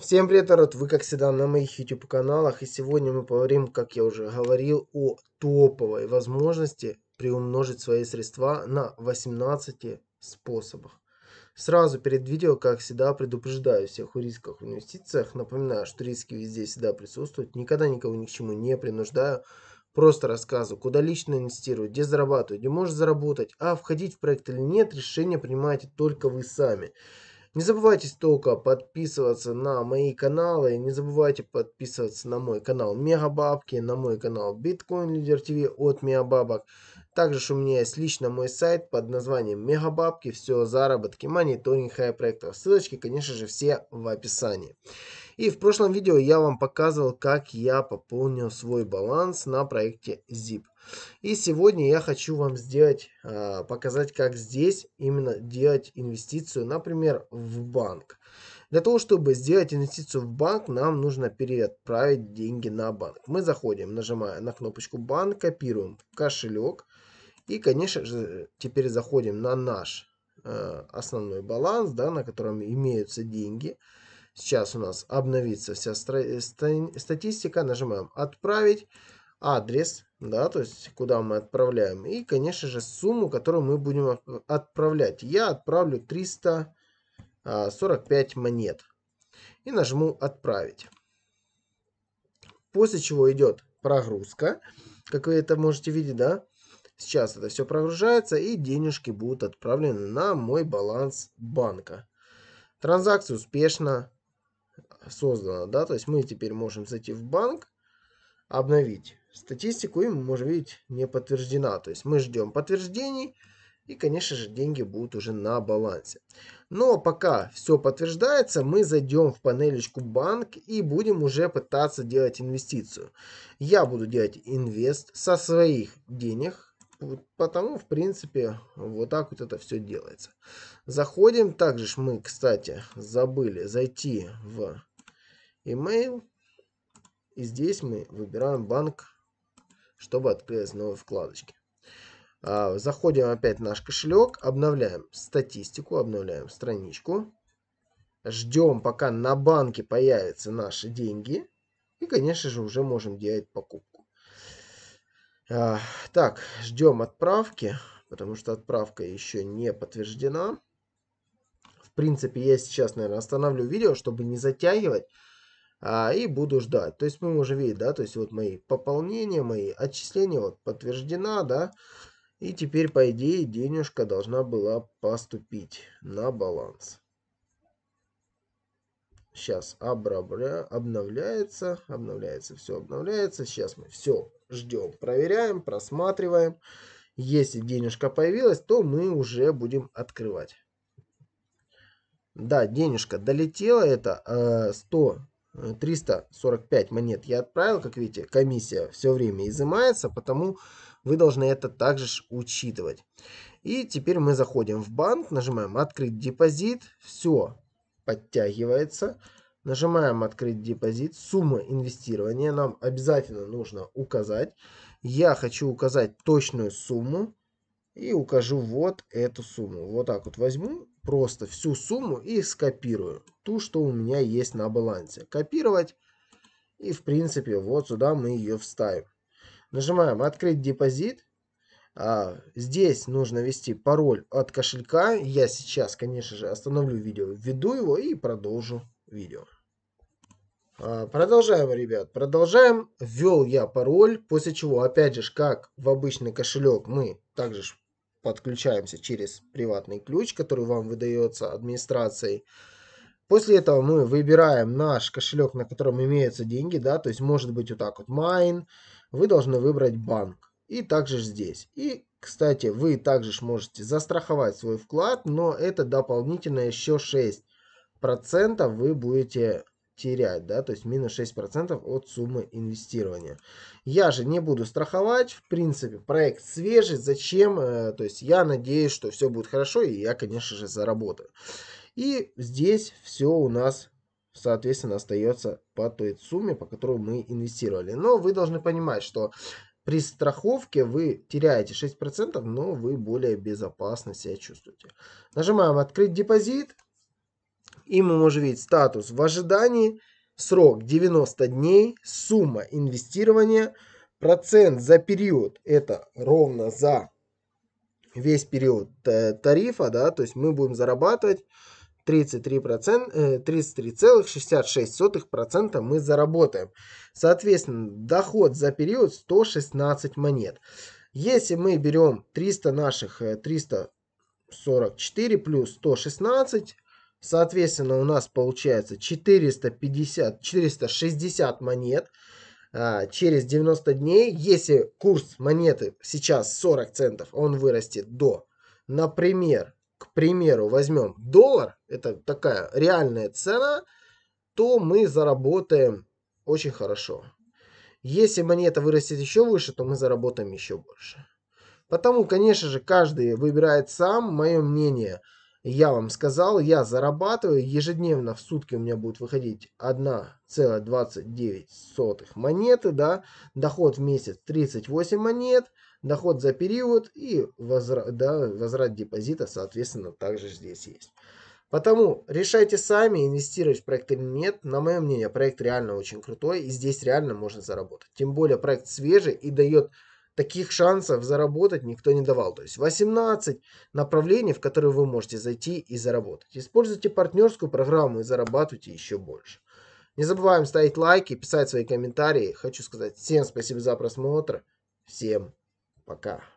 Всем привет, народ! Вы, как всегда, на моих YouTube каналах. И сегодня мы поговорим, как я уже говорил, о топовой возможности приумножить свои средства на 18 способах. Сразу перед видео, как всегда, предупреждаю всех о рисках в инвестициях. Напоминаю, что риски везде всегда присутствуют. Никогда никого ни к чему не принуждаю. Просто рассказываю, куда лично инвестировать, где зарабатывать, где можешь заработать, а входить в проект или нет, решение принимаете только вы сами. Не забывайте только подписываться на мои каналы, не забывайте подписываться на мой канал Мегабабки, на мой канал Bitcoin Leader TV от Мегабабок. Также же у меня есть лично мой сайт под названием Мегабабки, все о заработке, хай проектов. Ссылочки, конечно же, все в описании. И в прошлом видео я вам показывал, как я пополнил свой баланс на проекте ZIP. И сегодня я хочу вам сделать, а, показать, как здесь именно делать инвестицию, например, в банк. Для того, чтобы сделать инвестицию в банк, нам нужно переотправить деньги на банк. Мы заходим, нажимая на кнопочку «Банк», копируем кошелек. И, конечно же, теперь заходим на наш э, основной баланс, да, на котором имеются деньги. Сейчас у нас обновится вся э, статистика. Нажимаем «Отправить» адрес, да, то есть куда мы отправляем, и, конечно же, сумму, которую мы будем отправлять. Я отправлю 345 а, монет и нажму «Отправить». После чего идет прогрузка, как вы это можете видеть, да. Сейчас это все прогружается, и денежки будут отправлены на мой баланс банка. Транзакция успешна создана, да, то есть мы теперь можем зайти в банк, обновить статистику, и мы можем видеть не подтверждена, то есть мы ждем подтверждений, и, конечно же, деньги будут уже на балансе. Но пока все подтверждается, мы зайдем в панелечку банк и будем уже пытаться делать инвестицию. Я буду делать инвест со своих денег, потому, в принципе, вот так вот это все делается. Заходим. Также мы, кстати, забыли зайти в email. И здесь мы выбираем банк, чтобы открыть новая вкладочка. Заходим опять в наш кошелек, обновляем статистику, обновляем страничку. Ждем, пока на банке появятся наши деньги. И, конечно же, уже можем делать покупку. А, так, ждем отправки, потому что отправка еще не подтверждена. В принципе, я сейчас, наверное, остановлю видео, чтобы не затягивать а, и буду ждать. То есть мы можем видеть, да, то есть вот мои пополнения, мои отчисления вот подтверждена, да, и теперь, по идее, денежка должна была поступить на баланс. Сейчас обрабля... обновляется, обновляется, все обновляется. Сейчас мы все ждем, проверяем, просматриваем. Если денежка появилась, то мы уже будем открывать. Да, денежка долетела, это э, 100 345 э, монет я отправил, как видите, комиссия все время изымается, потому вы должны это также учитывать. И теперь мы заходим в банк, нажимаем «Открыть депозит», все подтягивается. Нажимаем «Открыть депозит», сумма инвестирования нам обязательно нужно указать. Я хочу указать точную сумму и укажу вот эту сумму. Вот так вот возьму просто всю сумму и скопирую. Ту, что у меня есть на балансе. Копировать. И в принципе вот сюда мы ее вставим. Нажимаем открыть депозит. А, здесь нужно ввести пароль от кошелька. Я сейчас, конечно же, остановлю видео, введу его и продолжу видео. А, продолжаем, ребят, продолжаем. Ввел я пароль, после чего, опять же, как в обычный кошелек, мы также подключаемся через приватный ключ, который вам выдается администрацией. После этого мы выбираем наш кошелек, на котором имеются деньги, да, то есть может быть вот так вот mine, вы должны выбрать банк. И также здесь. И, кстати, вы также можете застраховать свой вклад, но это дополнительно еще 6% вы будете терять, да, то есть минус 6% от суммы инвестирования. Я же не буду страховать, в принципе, проект свежий, зачем, э, то есть я надеюсь, что все будет хорошо, и я, конечно же, заработаю. И здесь все у нас, соответственно, остается по той сумме, по которой мы инвестировали. Но вы должны понимать, что при страховке вы теряете 6%, но вы более безопасно себя чувствуете. Нажимаем «Открыть депозит» и мы можем видеть статус в ожидании, срок 90 дней, сумма инвестирования, процент за период, это ровно за весь период э, тарифа, да, то есть мы будем зарабатывать 33,66% 33 э, мы заработаем. Соответственно, доход за период 116 монет. Если мы берем 300 наших 344 э, плюс 116, Соответственно, у нас получается 450, 460 монет а, через 90 дней. Если курс монеты сейчас 40 центов, он вырастет до, например, к примеру, возьмем доллар, это такая реальная цена, то мы заработаем очень хорошо. Если монета вырастет еще выше, то мы заработаем еще больше. Потому, конечно же, каждый выбирает сам, мое мнение – я вам сказал, я зарабатываю ежедневно в сутки у меня будет выходить 1,29 монеты, да, доход в месяц 38 монет, доход за период и возра да, возврат депозита, соответственно, также здесь есть. Потому решайте сами, инвестировать в проект или нет. На мое мнение, проект реально очень крутой, и здесь реально можно заработать. Тем более проект свежий и дает таких шансов заработать никто не давал. То есть 18 направлений, в которые вы можете зайти и заработать. Используйте партнерскую программу и зарабатывайте еще больше. Не забываем ставить лайки, писать свои комментарии. Хочу сказать всем спасибо за просмотр. Всем пока.